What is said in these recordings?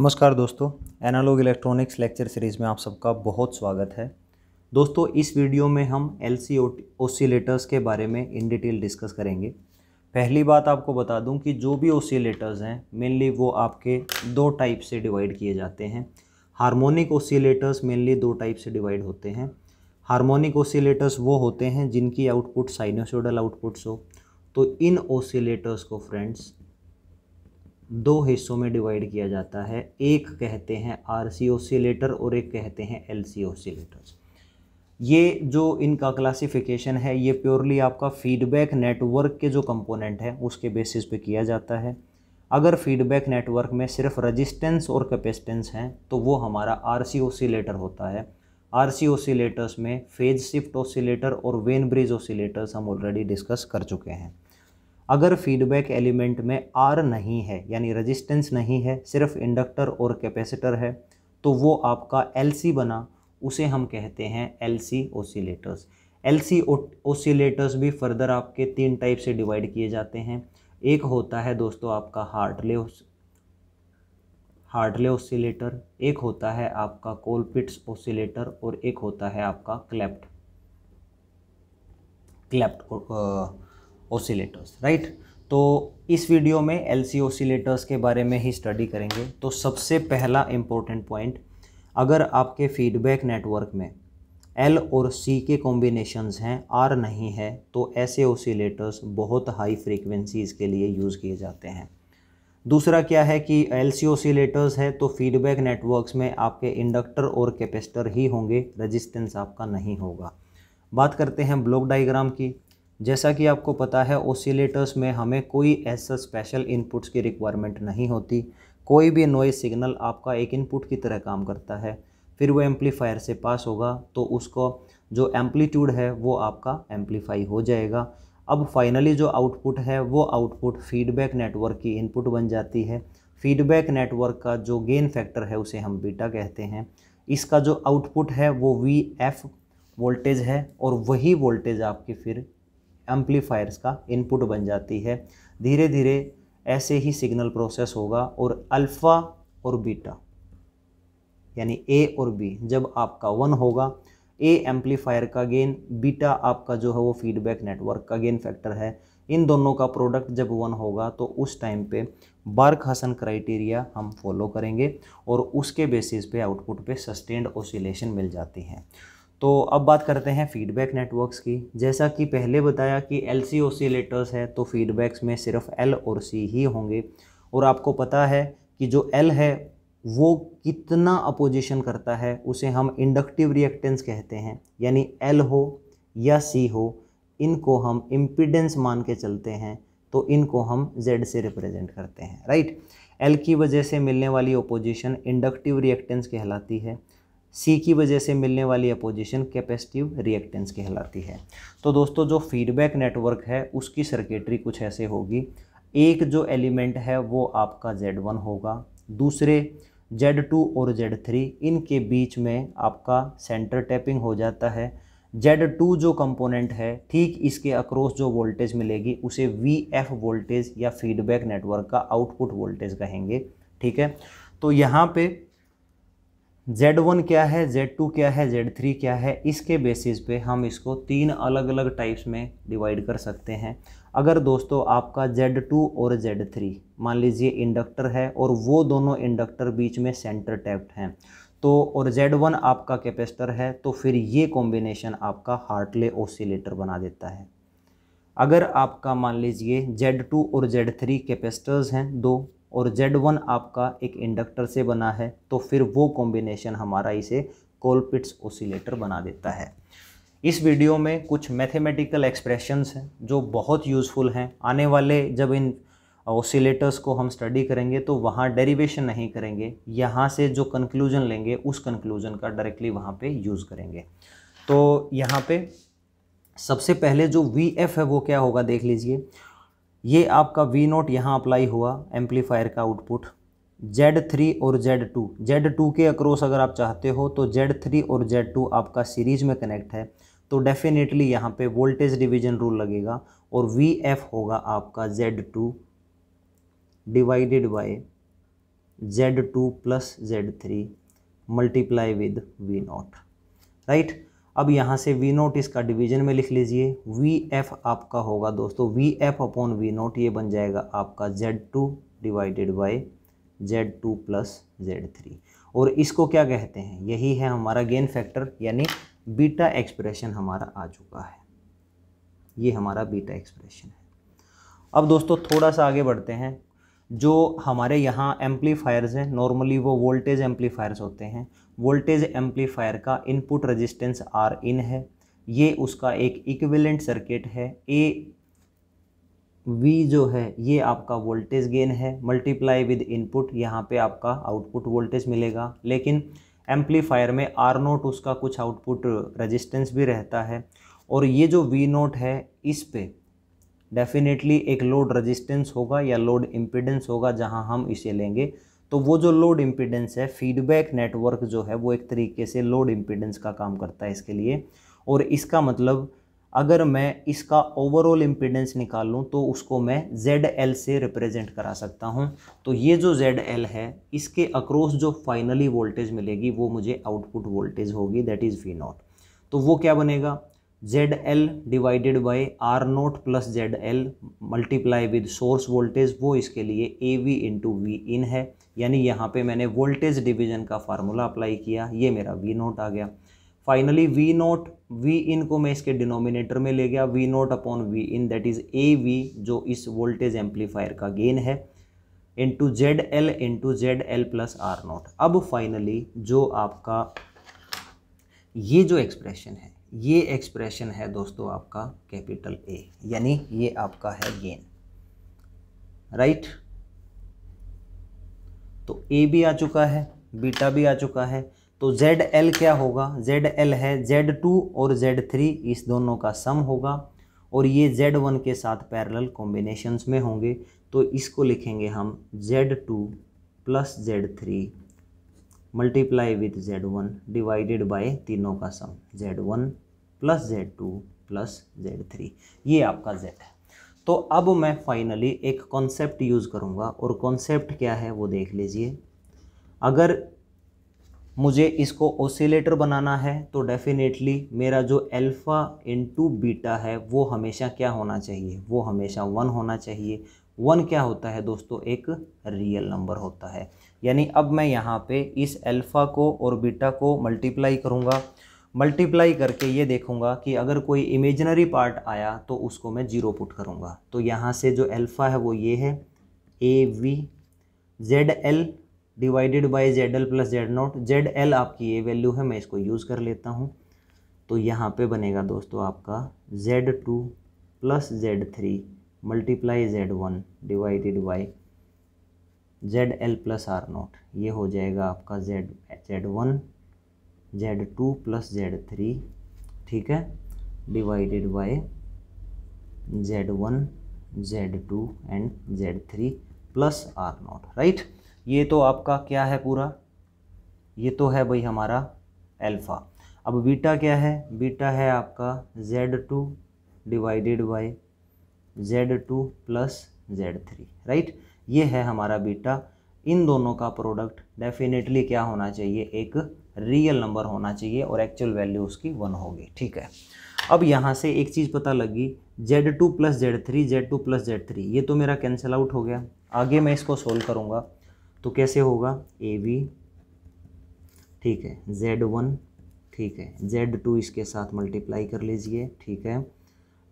नमस्कार दोस्तों analogue electronics lecture series में आप सबका बहुत स्वागत है दोस्तों इस वीडियो में हम एल सी ओसीलेटर्स के बारे में इन डिटेल डिस्कस करेंगे पहली बात आपको बता दूं कि जो भी ओसीलेटर्स हैं मेनली वो आपके दो टाइप से डिवाइड किए जाते हैं हारमोनिक ओसीलेटर्स मेनली दो टाइप से डिवाइड होते हैं हारमोनिक ओसीलेटर्स वो होते हैं जिनकी आउटपुट साइनोसोडल आउटपुट्स हो तो इन ओसीलेटर्स को फ्रेंड्स दो हिस्सों में डिवाइड किया जाता है एक कहते हैं आर सी और एक कहते हैं एल सी ये जो इनका क्लासिफिकेशन है ये प्योरली आपका फीडबैक नेटवर्क के जो कंपोनेंट है उसके बेसिस पे किया जाता है अगर फीडबैक नेटवर्क में सिर्फ रजिस्टेंस और कैपेसिटेंस हैं तो वो हमारा आर सी होता है आर सी में फेज शिफ्ट ओसीलेटर और वेन ब्रिज ओसीलेटर्स हम ऑलरेडी डिस्कस कर चुके हैं अगर फीडबैक एलिमेंट में आर नहीं है यानी रजिस्टेंस नहीं है सिर्फ इंडक्टर और कैपेसिटर है तो वो आपका एल बना उसे हम कहते हैं एल सी ओसीलेटर्स एल सी ओसीलेटर्स भी फर्दर आपके तीन टाइप से डिवाइड किए जाते हैं एक होता है दोस्तों आपका हार्टले हार्टले ओसीलेटर एक होता है आपका कोलपिट्स ओसीलेटर और एक होता है आपका क्लेप्ट क्लेप्ट ओसिलेटर्स राइट तो इस वीडियो में एल सी ओसिलेटर्स के बारे में ही स्टडी करेंगे तो सबसे पहला इम्पोर्टेंट पॉइंट अगर आपके फीडबैक नेटवर्क में एल और सी के कॉम्बिनेशंस हैं आर नहीं है तो ऐसे ओसिलेटर्स बहुत हाई फ्रीक्वेंसीज़ के लिए यूज़ किए जाते हैं दूसरा क्या है कि एल सी ओसीलेटर्स है तो फीडबैक नेटवर्क्स में आपके इंडक्टर और कैपेसिटर ही होंगे रजिस्टेंस आपका नहीं होगा बात करते हैं ब्लॉक डाइग्राम की जैसा कि आपको पता है ओसीलेटर्स में हमें कोई ऐसा स्पेशल इनपुट्स की रिक्वायरमेंट नहीं होती कोई भी नॉइज सिग्नल आपका एक इनपुट की तरह काम करता है फिर वो एम्पलीफायर से पास होगा तो उसको जो एम्पलीट्यूड है वो आपका एम्पलीफाई हो जाएगा अब फाइनली जो आउटपुट है वो आउटपुट फीडबैक नेटवर्क की इनपुट बन जाती है फीडबैक नेटवर्क का जो गेन फैक्टर है उसे हम बीटा कहते हैं इसका जो आउटपुट है वो वी एफ वोल्टेज है और वही वोल्टेज आपकी फिर एम्पलीफायर्स का इनपुट बन जाती है धीरे धीरे ऐसे ही सिग्नल प्रोसेस होगा और अल्फ़ा और बीटा यानी ए और बी जब आपका वन होगा ए एम्पलीफायर का गेन बीटा आपका जो है वो फीडबैक नेटवर्क का गेन फैक्टर है इन दोनों का प्रोडक्ट जब वन होगा तो उस टाइम पे बार्क हसन क्राइटेरिया हम फॉलो करेंगे और उसके बेसिस पे आउटपुट पे सस्टेंड ओसिलेशन मिल जाती हैं तो अब बात करते हैं फीडबैक नेटवर्क्स की जैसा कि पहले बताया कि एल सी ओ सी लेटर्स है तो फीडबैक्स में सिर्फ एल और सी ही होंगे और आपको पता है कि जो एल है वो कितना अपोजिशन करता है उसे हम इंडक्टिव रिएक्टेंस कहते हैं यानी एल हो या सी हो इनको हम इम्पिडेंस मान के चलते हैं तो इनको हम जेड से रिप्रेजेंट करते हैं राइट एल की वजह से मिलने वाली ओपोजिशन इंडक्टिव रिएक्टेंस कहलाती है सी की वजह से मिलने वाली अपोजिशन कैपेसिटिव रिएक्टेंस कहलाती है तो दोस्तों जो फीडबैक नेटवर्क है उसकी सर्किटरी कुछ ऐसे होगी एक जो एलिमेंट है वो आपका जेड वन होगा दूसरे जेड टू और जेड थ्री इनके बीच में आपका सेंटर टैपिंग हो जाता है जेड टू जो कंपोनेंट है ठीक इसके अक्रॉस जो वोल्टेज मिलेगी उसे वी एफ वोल्टेज या फीडबैक नेटवर्क का आउटपुट वोल्टेज कहेंगे ठीक है तो यहाँ पे जेड वन क्या है जेड टू क्या है जेड थ्री क्या है इसके बेसिस पे हम इसको तीन अलग अलग टाइप्स में डिवाइड कर सकते हैं अगर दोस्तों आपका जेड टू और जेड थ्री मान लीजिए इंडक्टर है और वो दोनों इंडक्टर बीच में सेंटर टैप्ड हैं तो और जेड वन आपका कैपेसिटर है तो फिर ये कॉम्बिनेशन आपका हार्टले ओसिलेटर बना देता है अगर आपका मान लीजिए जेड टू और जेड थ्री कैपेसिटर्स हैं दो और Z1 आपका एक इंडक्टर से बना है तो फिर वो कॉम्बिनेशन हमारा इसे कोलपिट्स ओसिलेटर बना देता है इस वीडियो में कुछ मैथमेटिकल एक्सप्रेशंस हैं जो बहुत यूज़फुल हैं आने वाले जब इन ओसिलेटर्स को हम स्टडी करेंगे तो वहाँ डेरिवेशन नहीं करेंगे यहाँ से जो कंक्लूजन लेंगे उस कंक्लूजन का डायरेक्टली वहाँ पे यूज़ करेंगे तो यहाँ पे सबसे पहले जो वी एफ है वो क्या होगा देख लीजिए ये आपका वी नोट यहाँ अप्लाई हुआ एम्पलीफायर का आउटपुट जेड थ्री और जेड टू जेड टू के अक्रॉस अगर आप चाहते हो तो जेड थ्री और जेड टू आपका सीरीज में कनेक्ट है तो डेफिनेटली यहाँ पे वोल्टेज डिवीजन रूल लगेगा और वी एफ होगा आपका Z two divided by Z two plus Z three multiply with V naught right अब यहाँ से वी नोट इसका डिवीजन में लिख लीजिए वी एफ आपका होगा दोस्तों V F upon V naught ये बन जाएगा आपका Z two divided by Z two plus Z three और इसको क्या कहते हैं यही है हमारा गेन फैक्टर यानी बीटा एक्सप्रेशन हमारा आ चुका है ये हमारा बीटा एक्सप्रेशन है अब दोस्तों थोड़ा सा आगे बढ़ते हैं जो हमारे यहाँ एम्पलीफायर्स हैं नॉर्मली वो वोल्टेज एम्पलीफायर्स होते हैं वोल्टेज एम्पलीफायर का इनपुट रेजिस्टेंस आर इन है ये उसका एक इक्विवेलेंट सर्किट है ए वी जो है ये आपका वोल्टेज गेन है मल्टीप्लाई विद इनपुट यहाँ पे आपका आउटपुट वोल्टेज मिलेगा लेकिन एम्पलीफायर में आर नोट उसका कुछ आउटपुट रजिस्टेंस भी रहता है और ये जो वी नोट है इस पर डेफिनेटली एक लोड रेजिस्टेंस होगा या लोड इम्पिडेंस होगा जहाँ हम इसे लेंगे तो वो जो लोड इम्पिडेंस है फीडबैक नेटवर्क जो है वो एक तरीके से लोड इम्पिडेंस का काम करता है इसके लिए और इसका मतलब अगर मैं इसका ओवरऑल इम्पिडेंस निकाल लूँ तो उसको मैं जेड एल से रिप्रेजेंट करा सकता हूँ तो ये जो जेड एल है इसके अक्रॉस जो फाइनली वोल्टेज मिलेगी वो मुझे आउटपुट वोल्टेज होगी दैट इज़ वी नॉट तो वो क्या बनेगा Z L divided by R naught plus Z L multiply with source voltage वो इसके लिए A V into V in है यानी यहाँ पे मैंने वोल्टेज डिवीजन का फार्मूला अप्लाई किया ये मेरा वी नोट आ गया finally V naught V in को मैं इसके डिनोमिनेटर में ले गया V naught upon V in that is A V जो इस वोल्टेज एम्पलीफायर का गेन है into Z L into Z L plus R naught अब फाइनली जो आपका ये जो एक्सप्रेशन है ये एक्सप्रेशन है दोस्तों आपका कैपिटल ए यानी ये आपका है गेन राइट तो ए भी आ चुका है बीटा भी आ चुका है तो जेड एल क्या होगा जेड एल है जेड टू और जेड थ्री इस दोनों का सम होगा और ये जेड वन के साथ पैरेलल कॉम्बिनेशंस में होंगे तो इसको लिखेंगे हम Z two plus Z three multiply with Z one divided by तीनों का sum Z one plus Z two plus Z three ये आपका जेड है तो अब मैं फाइनली एक कॉन्सेप्ट यूज़ करूँगा और कॉन्सेप्ट क्या है वो देख लीजिए अगर मुझे इसको ओसिलेटर बनाना है तो डेफिनेटली मेरा जो अल्फ़ा इनटू बीटा है वो हमेशा क्या होना चाहिए वो हमेशा वन होना चाहिए वन क्या होता है दोस्तों एक रियल नंबर होता है यानी अब मैं यहाँ पे इस अल्फ़ा को और बीटा को मल्टीप्लाई करूँगा मल्टीप्लाई करके ये देखूँगा कि अगर कोई इमेजनरी पार्ट आया तो उसको मैं जीरो पुट करूँगा तो यहाँ से जो अल्फ़ा है वो ये है A V Z L divided by Z L plus Z naught Z L आपकी ये वैल्यू है मैं इसको यूज़ कर लेता हूँ तो यहाँ पे बनेगा दोस्तों आपका Z two plus Z three multiply Z one divided by Z L plus are naught ये हो जाएगा आपका Z Z one Z two plus Z three ठीक है divided by Z one Z two and Z three plus are naught right ये तो आपका क्या है पूरा ये तो है भाई हमारा एल्फ़ा अब बीटा क्या है बीटा है आपका Z two divided by Z two plus Z three right ये है हमारा बीटा इन दोनों का प्रोडक्ट डेफिनेटली क्या होना चाहिए एक रियल नंबर होना चाहिए और एक्चुअल वैल्यू उसकी वन होगी ठीक है अब यहाँ से एक चीज़ पता लगी Z two plus Z three Z two plus Z three ये तो मेरा कैंसिल आउट हो गया आगे मैं इसको सोल्व करूँगा तो कैसे होगा ए वी ठीक है जेड वन ठीक है जेड टू इसके साथ मल्टीप्लाई कर लीजिए ठीक है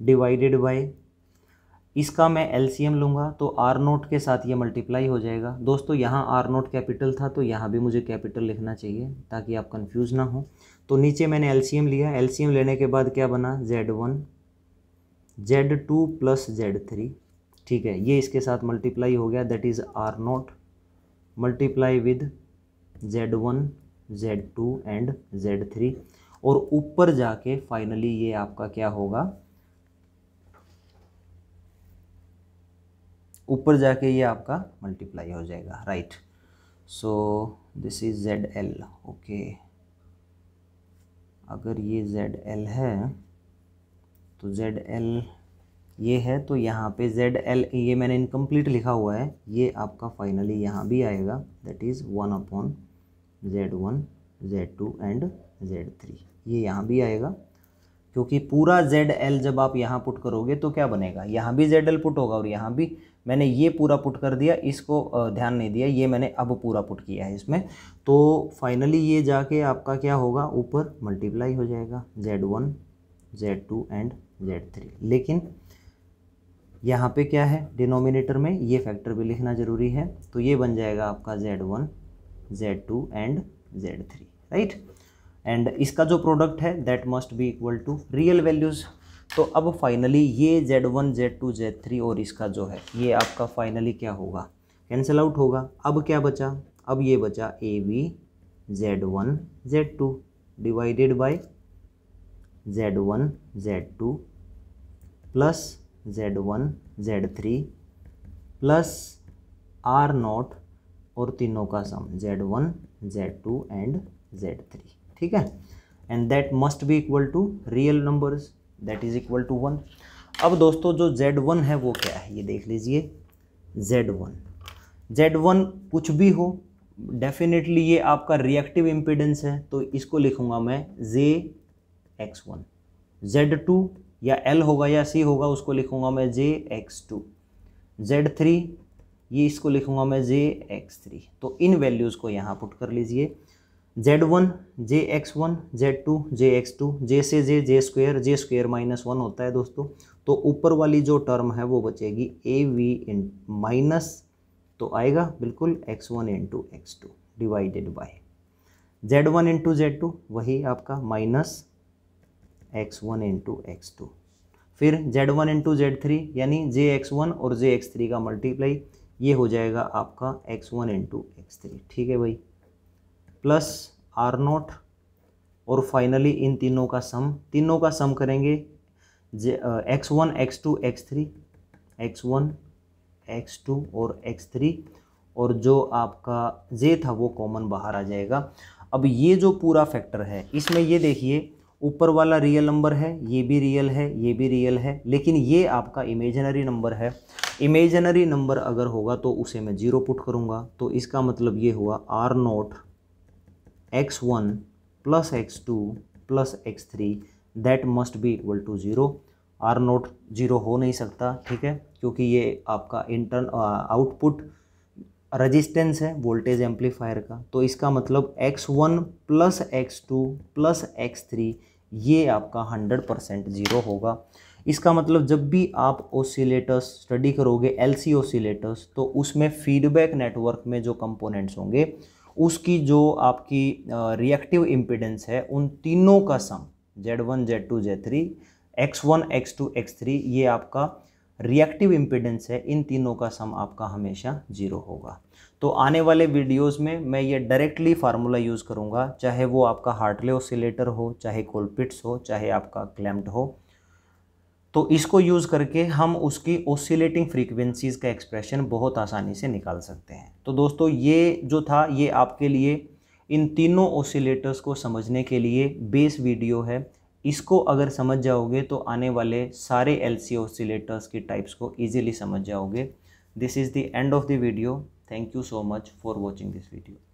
डिवाइडेड बाय इसका मैं एलसीएम लूँगा तो आर नोट के साथ ये मल्टीप्लाई हो जाएगा दोस्तों यहाँ आर नोट कैपिटल था तो यहाँ भी मुझे कैपिटल लिखना चाहिए ताकि आप कंफ्यूज ना हो तो नीचे मैंने एल लिया एल लेने के बाद क्या बना Z one Z two plus Z three ठीक है ये इसके साथ मल्टीप्लाई हो गया that is R naught multiply with Z one Z two and Z three और ऊपर जाके फाइनली ये आपका क्या होगा ऊपर जाके ये आपका मल्टीप्लाई हो जाएगा right so this is Z L okay अगर ये जेड एल है तो जेड एल ये है तो यहाँ पे जेड एल ये मैंने इनकम्प्लीट लिखा हुआ है ये आपका फाइनली यहाँ भी आएगा that is one upon Z one Z two and Z three ये यहाँ भी आएगा क्योंकि पूरा जेड एल जब आप यहाँ पुट करोगे तो क्या बनेगा यहाँ भी जेड एल पुट होगा और यहाँ भी मैंने ये पूरा पुट कर दिया इसको ध्यान नहीं दिया ये मैंने अब पूरा पुट किया है इसमें तो फाइनली ये जाके आपका क्या होगा ऊपर मल्टीप्लाई हो जाएगा Z one Z two and Z three लेकिन यहाँ पे क्या है डिनोमिनेटर में ये फैक्टर भी लिखना ज़रूरी है तो ये बन जाएगा आपका Z one Z two and Z three right and इसका जो प्रोडक्ट है that must be equal to real values तो अब फाइनली ये Z one Z two Z three और इसका जो है ये आपका फाइनली क्या होगा कैंसिल आउट होगा अब क्या बचा अब ये बचा A V Z one Z two divided by Z one Z two plus Z one Z three plus are naught और तीनों का sum Z one Z two and Z three ठीक है and that must be equal to real numbers that is equal to one अब दोस्तों जो Z one है वो क्या है ये देख लीजिए जेड वन जेड वन कुछ भी हो डेफिनेटली ये आपका रिएक्टिव इम्पिडेंस है तो इसको लिखूंगा मैं J x one Z two या एल होगा या सी होगा उसको लिखूंगा मैं J X two Z three ये इसको लिखूंगा मैं जे एक्स थ्री तो इन वैल्यूज़ को यहाँ पुट कर लीजिए Z one J x one Z two J X two J से J J square J square minus one होता है दोस्तों तो ऊपर वाली जो टर्म है वो बचेगी ए वी इन माइनस तो आएगा बिल्कुल x one into x two divided by Z one into z two वही आपका minus x one into x two फिर z one into z three यानी जे एक्स वन और जे एक्स थ्री का multiply ये हो जाएगा आपका x one into x three ठीक है भाई प्लस आर नॉट और फाइनली इन तीनों का सम तीनों का सम करेंगे x one x two x three x one x two और एक्स थ्री और जो आपका जे था वो कॉमन बाहर आ जाएगा अब ये जो पूरा फैक्टर है इसमें ये देखिए ऊपर वाला रियल नंबर है ये भी रियल है ये भी रियल है लेकिन ये आपका इमेजनरी नंबर है इमेजनरी नंबर अगर होगा तो उसे मैं जीरो पुट करूँगा तो इसका मतलब ये हुआ r naught x1 plus x2 plus x three that must be equal to zero r naught zero हो नहीं सकता ठीक है क्योंकि ये आपका इंटरन आउटपुट रजिस्टेंस है वोल्टेज एम्पलीफायर का तो इसका मतलब x one plus x two plus x three ये आपका हंड्रेड परसेंट ज़ीरो होगा इसका मतलब जब भी आप ओसिलेटर्स स्टडी करोगे एलसी ओसिलेटर्स तो उसमें फीडबैक नेटवर्क में जो कंपोनेंट्स होंगे उसकी जो आपकी रिएक्टिव इम्पिडेंस है उन तीनों का sum Z one Z two Z three x one x two x three ये आपका रिएक्टिव इम्पिडेंस है इन तीनों का सम आपका हमेशा जीरो होगा तो आने वाले वीडियोस में मैं ये डायरेक्टली फार्मूला यूज़ करूँगा चाहे वो आपका हार्टले ओसिलेटर हो चाहे कोलपिट्स हो चाहे आपका क्लैम्प्ड हो तो इसको यूज़ करके हम उसकी ओसिलेटिंग फ्रीक्वेंसीज़ का एक्सप्रेशन बहुत आसानी से निकाल सकते हैं तो दोस्तों ये जो था ये आपके लिए इन तीनों ओसिलेटर्स को समझने के लिए बेस वीडियो है इसको अगर समझ जाओगे तो आने वाले सारे एल सी ओसिलेटर्स के टाइप्स को ईजिली समझ जाओगे this is the end of the video thank you so much for watching this video